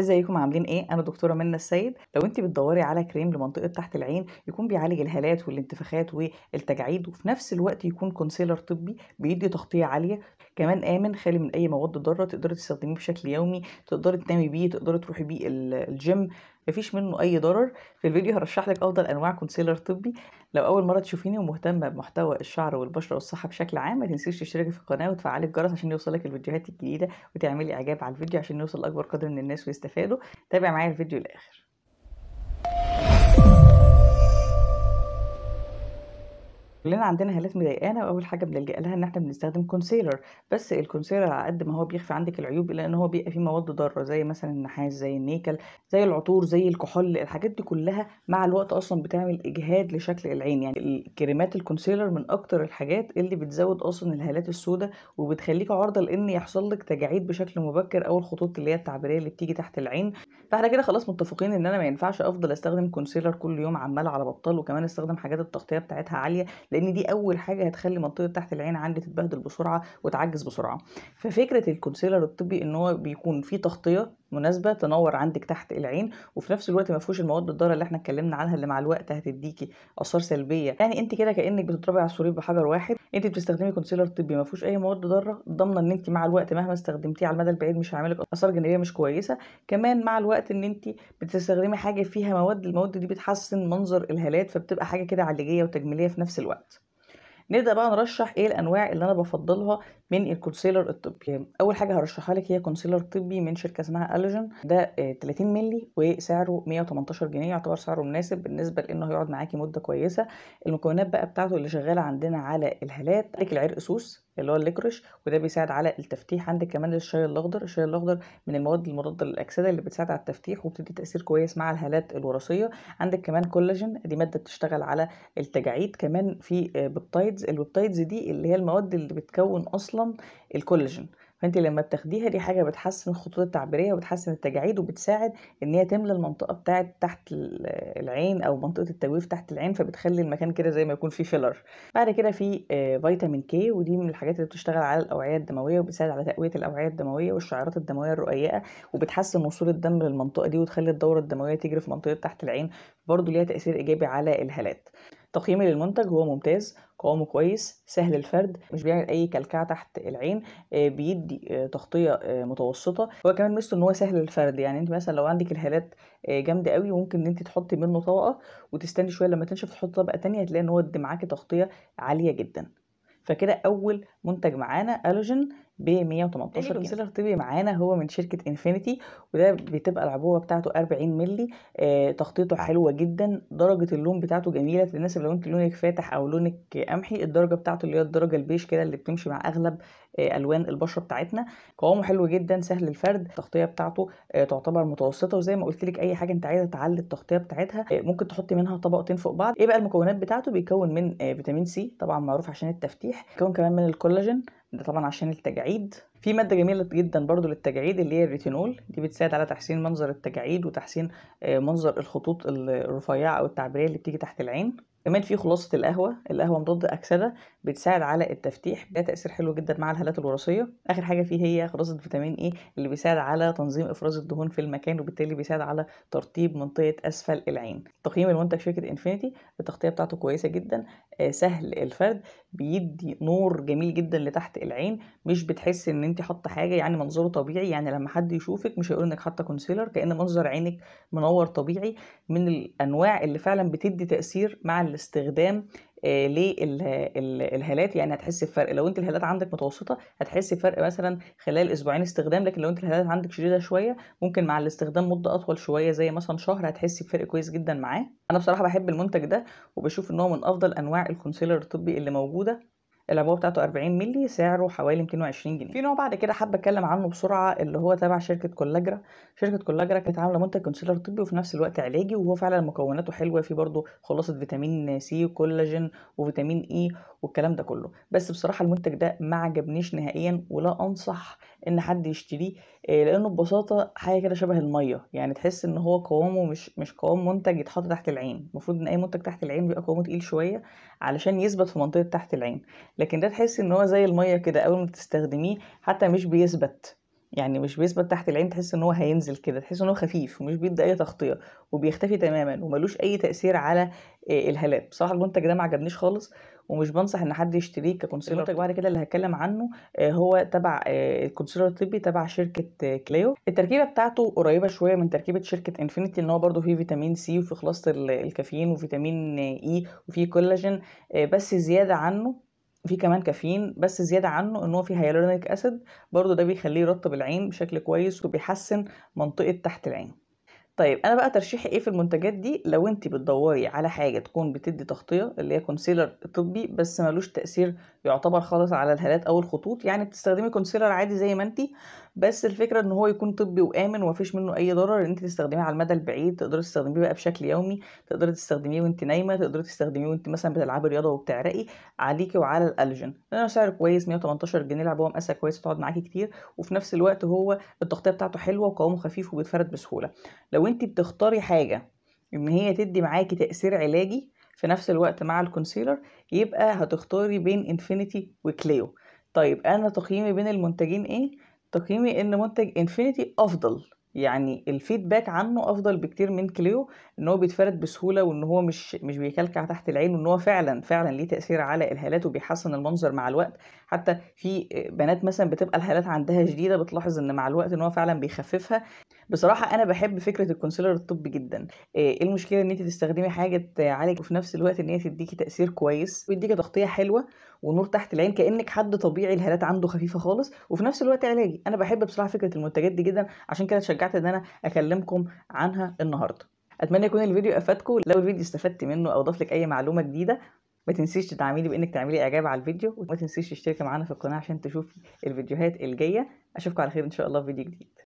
ازيكم عاملين ايه انا دكتوره منى السيد لو انت بتدوري على كريم لمنطقه تحت العين يكون بيعالج الهالات والانتفاخات والتجاعيد وفي نفس الوقت يكون كونسيلر طبي بيدي تغطيه عاليه كمان امن خالي من اي مواد ضاره تقدري تستخدميه بشكل يومي تقدري تنامي بيه تقدري تروحي بيه الجيم مفيش منه اي ضرر في الفيديو هرشح لك افضل انواع كونسيلر طبي لو اول مره تشوفيني ومهتمه بمحتوى الشعر والبشره والصحه بشكل عام ما تنسيش تشتركي في القناه وتفعلي الجرس عشان يوصلك الفيديوهات الجديده وتعملي اعجاب على الفيديو عشان يوصل لاكبر قدر من الناس ويستفادوا تابع معايا الفيديو للاخر كلنا عندنا هالات مضايقانا واول حاجه بنلجا لها ان احنا بنستخدم كونسيلر بس الكونسيلر على قد ما هو بيخفي عندك العيوب الا ان هو بيبقى فيه مواد ضاره زي مثلا النحاس زي النيكل زي العطور زي الكحول الحاجات دي كلها مع الوقت اصلا بتعمل اجهاد لشكل العين يعني الكريمات الكونسيلر من اكتر الحاجات اللي بتزود اصلا الهالات السوداء وبتخليك عرضه لان يحصل لك تجاعيد بشكل مبكر او الخطوط اللي هي التعبيريه اللي بتيجي تحت العين فاحنا كده خلاص متفقين ان انا ما ينفعش افضل استخدم كونسيلر كل يوم عمال على بطال وكمان استخدم حاجات التغطيه بتاعتها عاليه لان دي اول حاجه هتخلي منطقه تحت العين عندي تتبهدل بسرعه وتعجز بسرعه ففكره الكونسيلر الطبي ان هو بيكون فيه تغطيه مناسبه تنور عندك تحت العين وفي نفس الوقت ما فيهوش المواد الضاره اللي احنا اتكلمنا عنها اللي مع الوقت هتديكي اثار سلبيه يعني انت كده كانك بتضربي على السرير بحجر واحد انت بتستخدمي كونسيلر طبي ما فيهوش اي مواد ضاره ضامنه ان انت مع الوقت مهما استخدمتيه على المدى البعيد مش هيعملك اثار جانبيه مش كويسه كمان مع الوقت ان انت بتستخدمي حاجه فيها مواد المواد دي بتحسن منظر الهالات فبتبقى حاجه كده علاجيه وتجميليه في نفس الوقت نبدا بقى نرشح ايه الانواع اللي انا بفضلها من الكونسيلر الطبي اول حاجه هرشحها لك هي كونسيلر طبي من شركه اسمها الجن ده 30 آه، مللي وسعره 118 جنيه يعتبر سعره مناسب بالنسبه لانه هيقعد معاكي مده كويسه المكونات بقى بتاعته اللي شغاله عندنا على الهالات عليك العرق سوس اللي هو الليكرش وده بيساعد على التفتيح عندك كمان الشاي الاخضر الشاي الاخضر من المواد المضاده للاكسده اللي بتساعد على التفتيح وبتدي تاثير كويس مع الهالات الوراثيه عندك كمان كولاجين دي ماده بتشتغل على التجاعيد كمان في بيبتايدز آه، البيبتايدز دي اللي هي المواد اللي بتكون اصلا الكولاجين فانت لما بتاخديها دي حاجه بتحسن الخطوط التعبيريه وبتحسن التجاعيد وبتساعد ان هي تملى المنطقه بتاعه تحت العين او منطقه التجويف تحت العين فبتخلي المكان كده زي ما يكون فيه فيلر بعد كده في فيتامين آه، كي ودي من الحاجات اللي بتشتغل على الاوعيه الدمويه وبتساعد على تقويه الاوعيه الدمويه والشعيرات الدمويه الرقيقه وبتحسن وصول الدم للمنطقه دي وتخلي الدوره الدمويه تجري في منطقه تحت العين برضه ليها تاثير ايجابي على الهالات تقييمي للمنتج هو ممتاز قوامه كويس سهل الفرد مش بيعمل اي كلكعه تحت العين آه، بيدي آه، تغطيه آه، متوسطه هو كمان ميزته ان هو سهل الفرد يعني انت مثلا لو عندك الهالات جامده قوي ممكن ان انت تحطي منه طبقه وتستني شويه لما تنشف تحطي طبقه تانية هتلاقي ان هو ادي معاكي تغطيه عاليه جدا فكده اول منتج معانا الوجين ب 118 الكونسيلر الطبي معانا هو من شركه انفينيتي وده بتبقى العبوه بتاعته 40 مللي آه تخطيطه حلوه جدا درجه اللون بتاعته جميله تناسب لو انت لونك فاتح او لونك قمحي الدرجه بتاعته اللي هي الدرجه البيش كده اللي بتمشي مع اغلب الوان البشره بتاعتنا قوامه حلو جدا سهل الفرد التغطيه بتاعته آه، تعتبر متوسطه وزي ما قلت لك اي حاجه انت عايزه تعلي التغطيه بتاعتها آه، ممكن تحطي منها طبقتين فوق بعض ايه بقى المكونات بتاعته بيكون من آه، فيتامين سي طبعا معروف عشان التفتيح بيكون كمان من الكولاجين ده طبعا عشان التجاعيد في ماده جميله جدا برضو للتجاعيد اللي هي الريتينول دي بتساعد على تحسين منظر التجاعيد وتحسين منظر الخطوط الرفيعه او التعبيريه اللي بتيجي تحت العين كمان في خلاصة القهوة القهوة مضاد أكسدة بتساعد على التفتيح ده تأثير حلو جدا مع الهالات الوراثية آخر حاجة فيه هي خلاصة فيتامين اي اللي بيساعد على تنظيم إفراز الدهون في المكان وبالتالي بيساعد على ترطيب منطقة أسفل العين تقييم المنتج شركة إنفينيتي التغطية بتاعته كويسة جدا آه، سهل الفرد بيدي نور جميل جدا لتحت العين مش بتحس ان انت حاطه حاجه يعني منظره طبيعي يعني لما حد يشوفك مش هيقول انك حاطه كونسيلر كان منظر عينك منور طبيعي من الانواع اللي فعلا بتدي تاثير مع الاستخدام آه، للهالات يعني هتحس بفرق لو انت الهالات عندك متوسطه هتحس بفرق مثلا خلال اسبوعين استخدام لكن لو انت الهالات عندك شديده شويه ممكن مع الاستخدام مده اطول شويه زي مثلا شهر هتحس بفرق كويس جدا معاه انا بصراحه بحب المنتج ده وبشوف ان هو من افضل انواع الكونسيلر الطبي اللي موجوده العبوه بتاعته 40 مللي سعره حوالي 220 جنيه في نوع بعد كده حابه اتكلم عنه بسرعه اللي هو تبع شركه كولاجرا شركه كولاجرا كانت عامله منتج كونسيلر طبي وفي نفس الوقت علاجي وهو فعلا مكوناته حلوه فيه برضه خلاصه فيتامين سي وكولاجين وفيتامين اي e والكلام ده كله بس بصراحه المنتج ده ما عجبنيش نهائيا ولا انصح ان حد يشتريه آه، لانه ببساطه حاجه كده شبه الميه يعني تحس ان هو قوامه مش مش قوام منتج يتحط تحت العين المفروض ان اي منتج تحت العين بيبقى قوامه تقيل شويه علشان يثبت في منطقه تحت العين لكن ده تحس ان هو زي الميه كده اول ما تستخدميه حتى مش بيثبت يعني مش بيثبت تحت العين تحس ان هو هينزل كده تحس ان هو خفيف ومش بيدي اي تغطيه وبيختفي تماما وملوش اي تاثير على آه، الهالات بصراحه المنتج ده ما عجبنيش خالص ومش بنصح ان حد يشتريه ككونسيلر المنتج بعد كده اللي هتكلم عنه آه، هو تبع آه، الكونسيلر الطبي تبع شركه آه، كليو التركيبه بتاعته قريبه شويه من تركيبه شركه انفينيتي ان هو برده فيه فيتامين سي وفي خلاصه الكافيين وفيتامين اي e وفيه كولاجين بس زياده عنه في كمان كافيين بس زيادة عنه ان هو فيه هيالورونيك اسيد برده ده بيخليه يرطب العين بشكل كويس وبيحسن منطقة تحت العين طيب انا بقى ترشيحي ايه في المنتجات دي لو انت بتدوري على حاجه تكون بتدي تغطيه اللي هي كونسيلر طبي بس ملوش تاثير يعتبر خالص على الهالات او الخطوط يعني بتستخدمي كونسيلر عادي زي ما انت بس الفكره ان هو يكون طبي وامن ومفيش منه اي ضرر ان انت تستخدميه على المدى البعيد تقدري تستخدميه بقى بشكل يومي تقدري تستخدميه وانت نايمه تقدري تستخدميه وانت مثلا بتلعبي رياضه وبتعرقي عليكي وعلى الالجن لانه سعره كويس 118 جنيه لعبه مقاسه كويسه تقعد معاكي كتير وفي نفس الوقت هو التغطيه بتاعته حلوه وقوامه خفيف وبيتفرد بسهوله لو انت بتختاري حاجه ان هي تدي معاكي تاثير علاجي في نفس الوقت مع الكونسيلر يبقى هتختاري بين انفينيتي وكليو طيب انا تقييمي بين المنتجين ايه تقييمي ان منتج انفينيتي افضل يعني الفيدباك عنه افضل بكتير من كليو ان هو بيتفرد بسهوله وان هو مش مش بيكلكع تحت العين وان هو فعلا فعلا ليه تاثير على الهالات وبيحسن المنظر مع الوقت حتى في بنات مثلا بتبقى الهالات عندها شديده بتلاحظ ان مع الوقت ان هو فعلا بيخففها بصراحه انا بحب فكره الكونسيلر الطبي جدا آه، ايه المشكله ان انت تستخدمي حاجه تعالج وفي نفس الوقت ان هي تديكي تاثير كويس ويديكي تغطيه حلوه ونور تحت العين كانك حد طبيعي الهالات عنده خفيفه خالص وفي نفس الوقت علاجي انا بحب بصراحه فكره المنتجات دي جدا عشان كده اتشجعت ان انا اكلمكم عنها النهارده اتمنى يكون الفيديو افادكم لو الفيديو استفدت منه او ضاف لك اي معلومه جديده ما تنسيش تدعميني بانك تعملي اعجاب على الفيديو وما تنسيش تشتركي معانا في القناه عشان تشوفي الفيديوهات الجايه اشوفكم على خير ان شاء الله في فيديو جديد